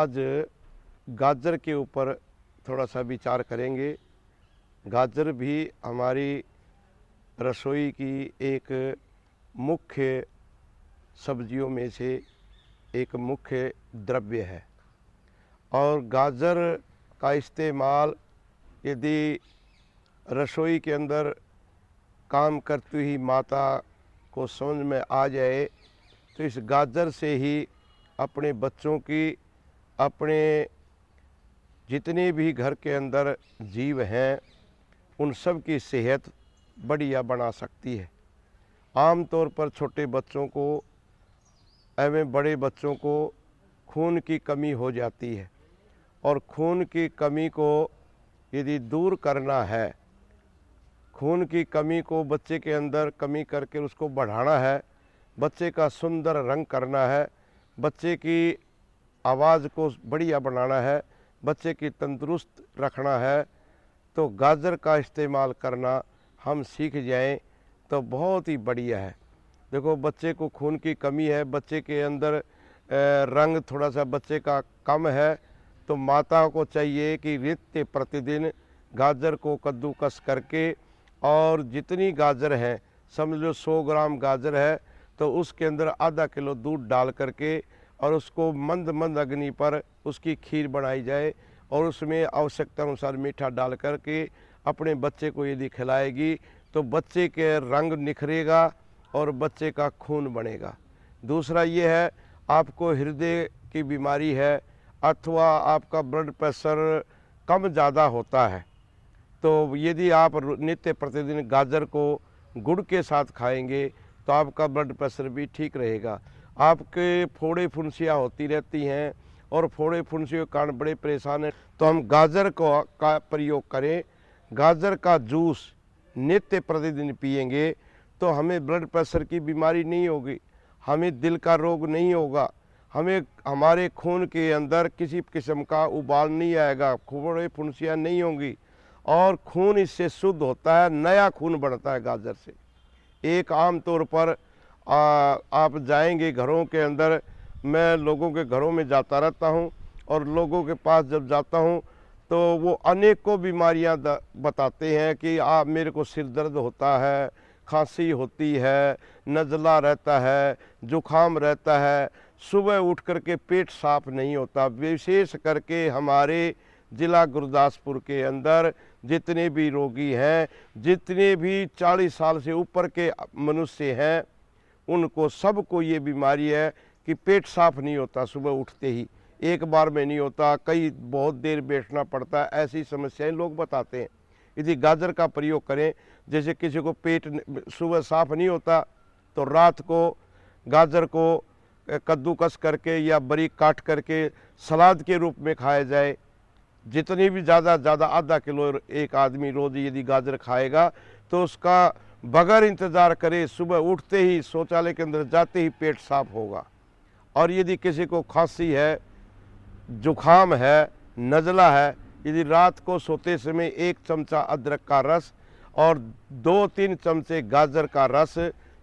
आज गाजर के ऊपर थोड़ा सा विचार करेंगे गाजर भी हमारी रसोई की एक मुख्य सब्जियों में से एक मुख्य द्रव्य है और गाजर का इस्तेमाल यदि रसोई के अंदर काम करती हुई माता को समझ में आ जाए तो इस गाजर से ही अपने बच्चों की अपने जितने भी घर के अंदर जीव हैं उन सब की सेहत बढ़िया बना सकती है आम तौर पर छोटे बच्चों को एवं बड़े बच्चों को खून की कमी हो जाती है और खून की कमी को यदि दूर करना है खून की कमी को बच्चे के अंदर कमी करके उसको बढ़ाना है बच्चे का सुंदर रंग करना है बच्चे की आवाज़ को बढ़िया बनाना है बच्चे की तंदुरुस्त रखना है तो गाजर का इस्तेमाल करना हम सीख जाएं तो बहुत ही बढ़िया है देखो बच्चे को खून की कमी है बच्चे के अंदर रंग थोड़ा सा बच्चे का कम है तो माता को चाहिए कि नित्य प्रतिदिन गाजर को कद्दूकस करके और जितनी गाजर है समझ लो 100 ग्राम गाजर है तो उसके अंदर आधा किलो दूध डाल करके और उसको मंद मंद अग्नि पर उसकी खीर बनाई जाए और उसमें आवश्यकता अनुसार मीठा डाल करके अपने बच्चे को यदि खिलाएगी तो बच्चे के रंग निखरेगा और बच्चे का खून बनेगा दूसरा ये है आपको हृदय की बीमारी है अथवा आपका ब्लड प्रेशर कम ज़्यादा होता है तो यदि आप नित्य प्रतिदिन गाजर को गुड़ के साथ खाएंगे तो आपका ब्लड प्रेशर भी ठीक रहेगा आपके फोड़े फुंसियाँ होती रहती हैं और फोड़े फुंसियों के कारण बड़े परेशान हैं तो हम गाजर को का प्रयोग करें गाजर का जूस नित्य प्रतिदिन पियेंगे तो हमें ब्लड प्रेशर की बीमारी नहीं होगी हमें दिल का रोग नहीं होगा हमें हमारे खून के अंदर किसी किस्म का उबाल नहीं आएगा फोड़े फुंसियाँ नहीं होंगी और खून इससे शुद्ध होता है नया खून बढ़ता है गाजर से एक आम तौर पर आ, आप जाएंगे घरों के अंदर मैं लोगों के घरों में जाता रहता हूँ और लोगों के पास जब जाता हूँ तो वो अनेकों बीमारियाँ बताते हैं कि आप मेरे को सिर दर्द होता है खांसी होती है नज़ला रहता है जुखाम रहता है सुबह उठ कर के पेट साफ नहीं होता विशेष करके हमारे ज़िला गुरदासपुर के अंदर जितने भी रोगी हैं जितने भी 40 साल से ऊपर के मनुष्य हैं उनको सबको ये बीमारी है कि पेट साफ नहीं होता सुबह उठते ही एक बार में नहीं होता कई बहुत देर बैठना पड़ता है ऐसी समस्याएं लोग बताते हैं यदि गाजर का प्रयोग करें जैसे किसी को पेट सुबह साफ नहीं होता तो रात को गाजर को कद्दूकस करके या बरीक काट करके सलाद के रूप में खाया जाए जितनी भी ज़्यादा ज़्यादा आधा किलो एक आदमी रोज़ यदि गाजर खाएगा तो उसका बगैर इंतज़ार करे सुबह उठते ही शौचालय के अंदर जाते ही पेट साफ होगा और यदि किसी को खांसी है जुखाम है नज़ला है यदि रात को सोते समय एक चमचा अदरक का रस और दो तीन चमचे गाजर का रस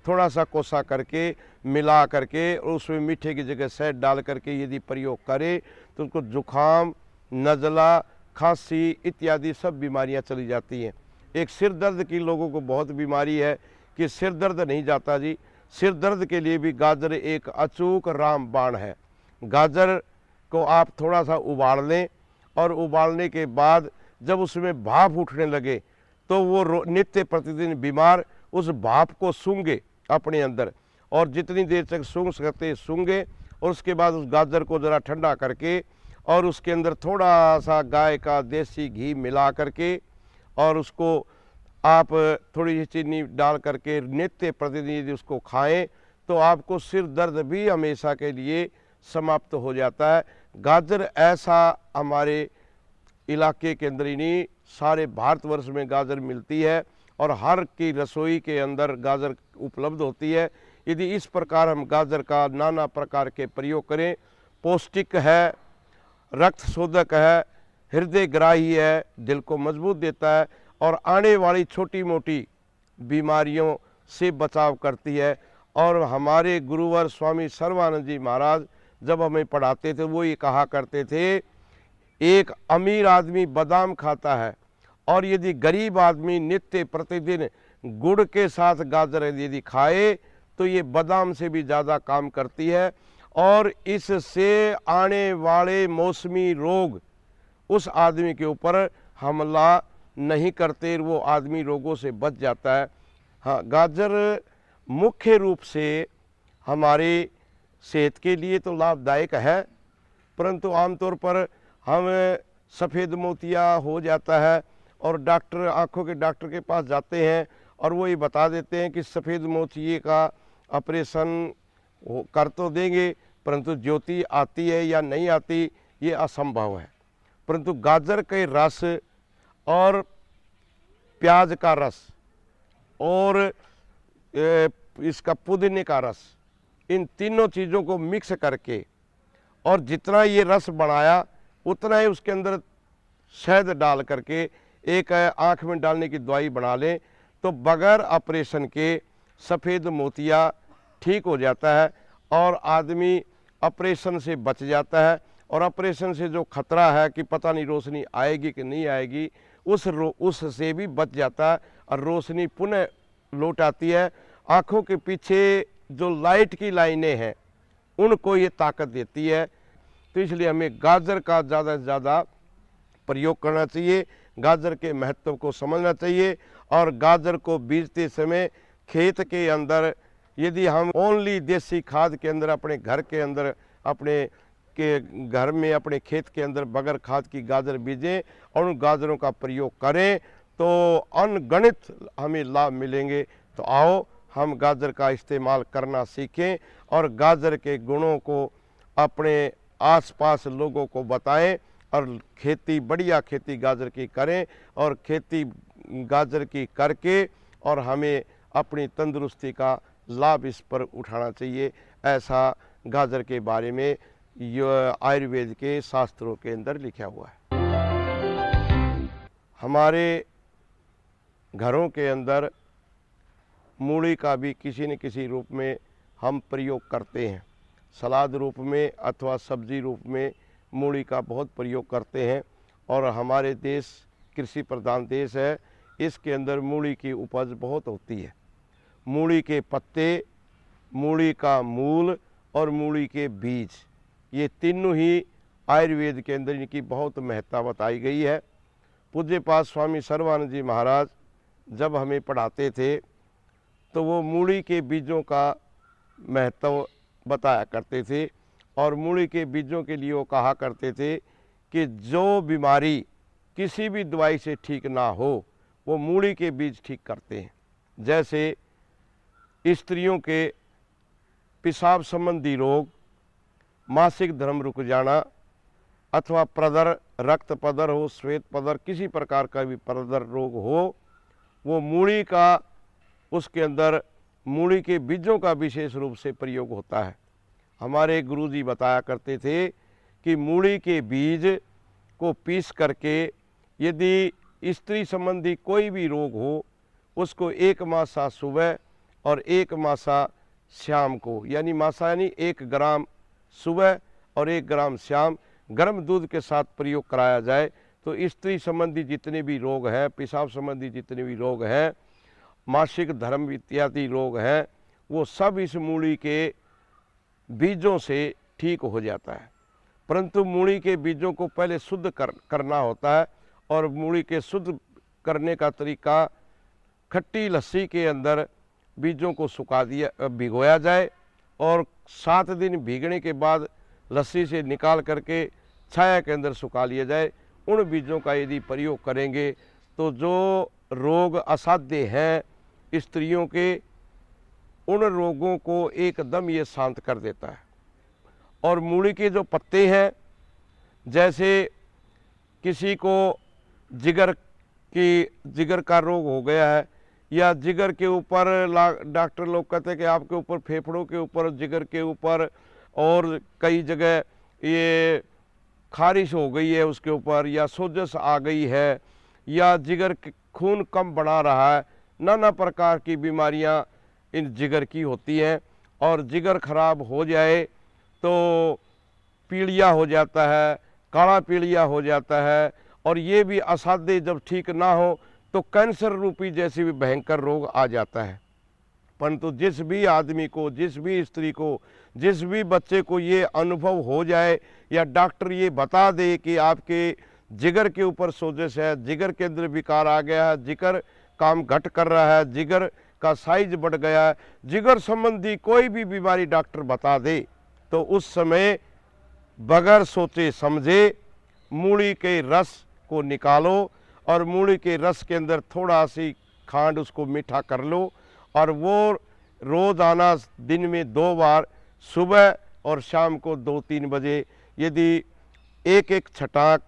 थोड़ा सा कोसा करके मिला करके और उसमें मीठे की जगह शहद डाल करके यदि प्रयोग करे तो उसको जुखाम नज़ला खांसी इत्यादि सब बीमारियां चली जाती हैं एक सिर दर्द की लोगों को बहुत बीमारी है कि सिर दर्द नहीं जाता जी सिर दर्द के लिए भी गाजर एक अचूक राम बाण है गाजर को आप थोड़ा सा उबाल लें और उबालने के बाद जब उसमें भाप उठने लगे तो वो नित्य प्रतिदिन बीमार उस भाप को सूंगे अपने अंदर और जितनी देर तक सूंघ सकते सूंगे और उसके बाद उस गाजर को ज़रा ठंडा करके और उसके अंदर थोड़ा सा गाय का देसी घी मिला करके और उसको आप थोड़ी सी चीनी डाल करके नित्य प्रतिदिन यदि उसको खाएं तो आपको सिर दर्द भी हमेशा के लिए समाप्त हो जाता है गाजर ऐसा हमारे इलाके के अंदर ही नहीं सारे भारतवर्ष में गाजर मिलती है और हर की रसोई के अंदर गाजर उपलब्ध होती है यदि इस प्रकार हम गाजर का नाना प्रकार के प्रयोग करें पौष्टिक है रक्त शोधक है हृदय ग्राही है दिल को मजबूत देता है और आने वाली छोटी मोटी बीमारियों से बचाव करती है और हमारे गुरुवर स्वामी सर्वानंद जी महाराज जब हमें पढ़ाते थे वो ये कहा करते थे एक अमीर आदमी बादाम खाता है और यदि गरीब आदमी नित्य प्रतिदिन गुड़ के साथ गाजर यदि खाए तो ये बादाम से भी ज़्यादा काम करती है और इससे आने वाले मौसमी रोग उस आदमी के ऊपर हमला नहीं करते वो आदमी रोगों से बच जाता है हाँ गाजर मुख्य रूप से हमारे सेहत के लिए तो लाभदायक है परंतु आमतौर पर हम सफ़ेद मोतिया हो जाता है और डॉक्टर आँखों के डॉक्टर के पास जाते हैं और वो ये बता देते हैं कि सफ़ेद मोतिये का ऑपरेशन कर तो देंगे परंतु ज्योति आती है या नहीं आती ये असंभव है परंतु गाजर के रस और प्याज का रस और इसका पुदीने का रस इन तीनों चीज़ों को मिक्स करके और जितना ये रस बनाया उतना ही उसके अंदर शहद डाल करके एक आँख में डालने की दवाई बना लें तो बगैर ऑपरेशन के सफ़ेद मोतिया ठीक हो जाता है और आदमी ऑपरेशन से बच जाता है और ऑपरेशन से जो खतरा है कि पता नहीं रोशनी आएगी कि नहीं आएगी उस रो उससे भी बच जाता है और रोशनी पुनः लौट आती है आँखों के पीछे जो लाइट की लाइनें हैं उनको ये ताकत देती है तो इसलिए हमें गाजर का ज़्यादा से ज़्यादा प्रयोग करना चाहिए गाजर के महत्व को समझना चाहिए और गाजर को बीजते समय खेत के अंदर यदि हम ओनली देसी खाद के अंदर अपने घर के अंदर अपने के घर में अपने खेत के अंदर बगैर खाद की गाजर बीजें और उन गाजरों का प्रयोग करें तो अनगणित हमें लाभ मिलेंगे तो आओ हम गाजर का इस्तेमाल करना सीखें और गाजर के गुणों को अपने आसपास लोगों को बताएं और खेती बढ़िया खेती गाजर की करें और खेती गाजर की करके और हमें अपनी तंदुरुस्ती का लाभ इस पर उठाना चाहिए ऐसा गाजर के बारे में आयुर्वेद के शास्त्रों के अंदर लिखा हुआ है हमारे घरों के अंदर मूली का भी किसी न किसी रूप में हम प्रयोग करते हैं सलाद रूप में अथवा सब्जी रूप में मूली का बहुत प्रयोग करते हैं और हमारे देश कृषि प्रधान देश है इसके अंदर मूली की उपज बहुत होती है मूली के पत्ते मूली का मूल और मूली के बीज ये तीनों ही आयुर्वेद के अंदर इनकी बहुत महत्ता बताई गई है पूज्य पास स्वामी सर्वानंद जी महाराज जब हमें पढ़ाते थे तो वो मूली के बीजों का महत्व बताया करते थे और मूली के बीजों के लिए वो कहा करते थे कि जो बीमारी किसी भी दवाई से ठीक ना हो वो मूली के बीज ठीक करते हैं जैसे स्त्रियों के पेशाब संबंधी रोग मासिक धर्म रुक जाना अथवा प्रदर रक्त पदर हो श्वेत पदर किसी प्रकार का भी प्रदर रोग हो वो मूड़ी का उसके अंदर मूड़ी के बीजों का विशेष रूप से प्रयोग होता है हमारे गुरुजी बताया करते थे कि मूड़ी के बीज को पीस करके यदि स्त्री संबंधी कोई भी रोग हो उसको एक मासा सुबह और एक मासा शाम को यानी मासा यानी एक ग्राम सुबह और एक ग्राम श्याम गर्म दूध के साथ प्रयोग कराया जाए तो स्त्री संबंधी जितने भी रोग हैं पेशाब संबंधी जितने भी रोग हैं मासिक धर्म इत्यादि रोग हैं वो सब इस मूली के बीजों से ठीक हो जाता है परंतु मूली के बीजों को पहले शुद्ध कर, करना होता है और मूली के शुद्ध करने का तरीका खट्टी लस्सी के अंदर बीजों को सुखा दिया भिगोया जाए और सात दिन भीगने के बाद लस्सी से निकाल करके छाया के अंदर सुखा लिया जाए उन बीजों का यदि प्रयोग करेंगे तो जो रोग असाध्य हैं स्त्रियों के उन रोगों को एकदम ये शांत कर देता है और मूली के जो पत्ते हैं जैसे किसी को जिगर की जिगर का रोग हो गया है या जिगर के ऊपर डॉक्टर लोग कहते हैं कि आपके ऊपर फेफड़ों के ऊपर जिगर के ऊपर और कई जगह ये खारिश हो गई है उसके ऊपर या सोजस आ गई है या जिगर खून कम बढ़ा रहा है नाना प्रकार की बीमारियां इन जिगर की होती हैं और जिगर खराब हो जाए तो पीलिया हो जाता है काला पीलिया हो जाता है और ये भी असाध्य जब ठीक ना हो तो कैंसर रूपी जैसे भी भयंकर रोग आ जाता है परंतु जिस भी आदमी को जिस भी स्त्री को जिस भी बच्चे को ये अनुभव हो जाए या डॉक्टर ये बता दे कि आपके जिगर के ऊपर सोजिश है जिगर के अंदर विकार आ गया है जिगर काम घट कर रहा है जिगर का साइज बढ़ गया है जिगर संबंधी कोई भी बीमारी डॉक्टर बता दे तो उस समय बगैर सोचे समझे मूली के रस को निकालो और मूली के रस के अंदर थोड़ा सी खांड उसको मीठा कर लो और वो रोज़ाना दिन में दो बार सुबह और शाम को दो तीन बजे यदि एक एक छटाक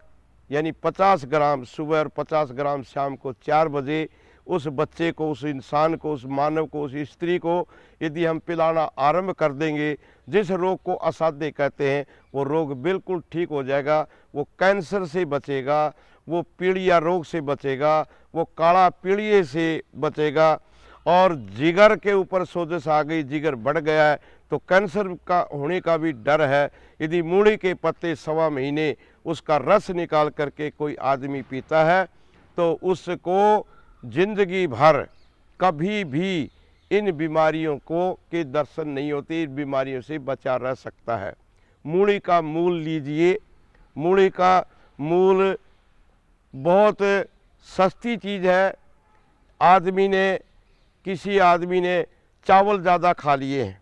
यानी 50 ग्राम सुबह और 50 ग्राम शाम को चार बजे उस बच्चे को उस इंसान को उस मानव को उस स्त्री को यदि हम पिलाना आरंभ कर देंगे जिस रोग को असाध्य कहते हैं वो रोग बिल्कुल ठीक हो जाएगा वो कैंसर से बचेगा वो पीड़िया रोग से बचेगा वो काला पीड़िए से बचेगा और जिगर के ऊपर सोजस आ गई जिगर बढ़ गया है तो कैंसर का होने का भी डर है यदि मूढ़ी के पत्ते सवा महीने उसका रस निकाल करके कोई आदमी पीता है तो उसको जिंदगी भर कभी भी इन बीमारियों को के दर्शन नहीं होते इन बीमारियों से बचा रह सकता है मूढ़ी का मूल लीजिए मूढ़ी का मूल बहुत सस्ती चीज़ है आदमी ने किसी आदमी ने चावल ज़्यादा खा लिए हैं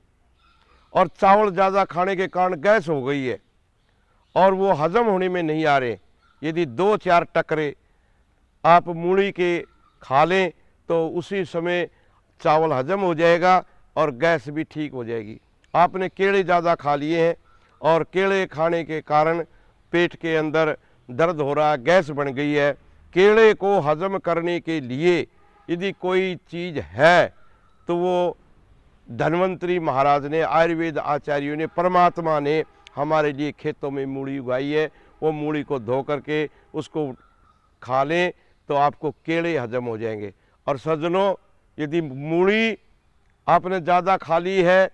और चावल ज़्यादा खाने के कारण गैस हो गई है और वो हजम होने में नहीं आ रहे यदि दो चार टकरे आप मूली के खा लें तो उसी समय चावल हजम हो जाएगा और गैस भी ठीक हो जाएगी आपने केले ज़्यादा खा लिए हैं और केले खाने के कारण पेट के अंदर दर्द हो रहा गैस बन गई है कीड़े को हजम करने के लिए यदि कोई चीज़ है तो वो धनवंतरी महाराज ने आयुर्वेद आचार्यों ने परमात्मा ने हमारे लिए खेतों में मूड़ी उगाई है वो मूड़ी को धो करके उसको खा लें तो आपको केड़े हजम हो जाएंगे और सज्जनों यदि मूड़ी आपने ज़्यादा खा ली है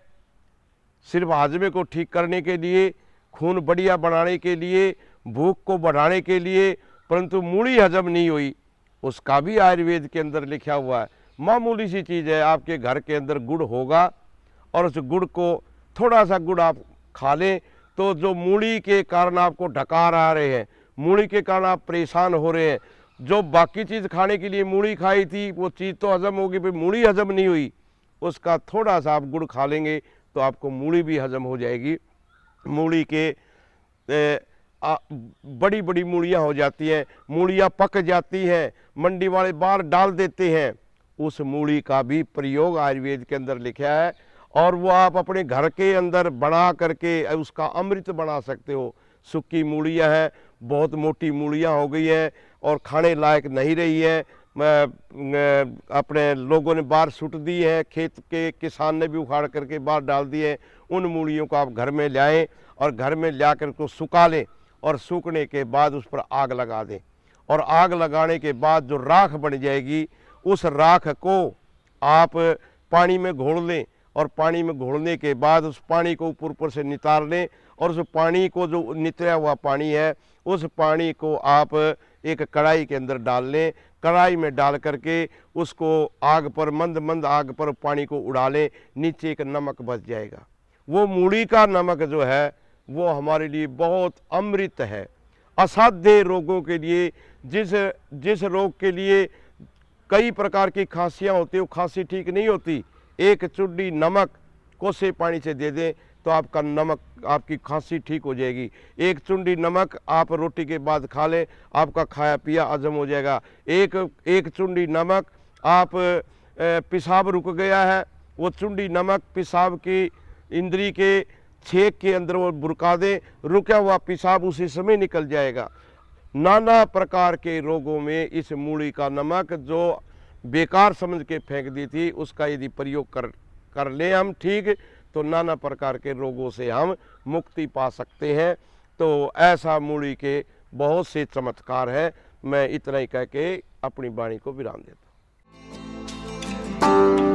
सिर्फ हाजमे को ठीक करने के लिए खून बढ़िया बनाने के लिए भूख को बढ़ाने के लिए परंतु मूड़ी हजम नहीं हुई उसका भी आयुर्वेद के अंदर लिखा हुआ है मामूली सी चीज़ है आपके घर के अंदर गुड़ होगा और उस गुड़ को थोड़ा सा गुड़ आप खा लें तो जो मूड़ी के कारण आपको ढकार आ रहे हैं मूड़ी के कारण आप परेशान हो रहे हैं जो बाकी चीज़ खाने के लिए मूड़ी खाई थी वो चीज़ तो हज़म होगी पर मूड़ी हज़म नहीं हुई उसका थोड़ा सा आप गुड़ खा लेंगे तो आपको मूड़ी भी हज़म हो जाएगी मूड़ी के ए, बड़ी बड़ी मूड़ियाँ हो जाती हैं मूड़ियाँ पक जाती हैं मंडी वाले बाहर डाल देते हैं उस मूड़ी का भी प्रयोग आयुर्वेद के अंदर लिखा है और वो आप अपने घर के अंदर बना करके उसका अमृत बना सकते हो सूखी मूड़ियाँ हैं बहुत मोटी मूड़ियाँ हो गई हैं और खाने लायक नहीं रही है अपने लोगों ने बाहर सुट दी है खेत के किसान ने भी उखाड़ करके बाहर डाल दिए उन मूड़ियों को आप घर में लाएँ और घर में ला कर उसको सुखा लें और सूखने के बाद उस पर आग लगा दें और आग लगाने के बाद जो राख बन जाएगी उस राख को आप पानी में घोल लें और पानी में घोलने के बाद उस पानी को ऊपर ऊपर से नितार लें और उस पानी को जो नितरा हुआ पानी है उस पानी को आप एक कढ़ाई के अंदर डाल लें कढ़ाई में डाल करके उसको आग पर मंद मंद आग पर पानी को उड़ा लें नीचे एक नमक बच जाएगा वो मूढ़ी का नमक जो है वो हमारे लिए बहुत अमृत है असाध्य रोगों के लिए जिस जिस रोग के लिए कई प्रकार की खांसियाँ होती हैं वो खांसी ठीक नहीं होती एक चुड्डी नमक कोसे पानी से दे दें तो आपका नमक आपकी खांसी ठीक हो जाएगी एक चुंडी नमक आप रोटी के बाद खा लें आपका खाया पिया हजम हो जाएगा एक एक चुंडी नमक आप पेशाब रुक गया है वो चुंडी नमक पेशाब की इंद्री के छेक के अंदर वो बुरका दें रुका हुआ पेशाब उसी समय निकल जाएगा नाना प्रकार के रोगों में इस मूली का नमक जो बेकार समझ के फेंक दी थी उसका यदि प्रयोग कर कर लें हम ठीक तो नाना प्रकार के रोगों से हम मुक्ति पा सकते हैं तो ऐसा मूली के बहुत से चमत्कार हैं मैं इतना ही कह के अपनी वाणी को विराम देता हूँ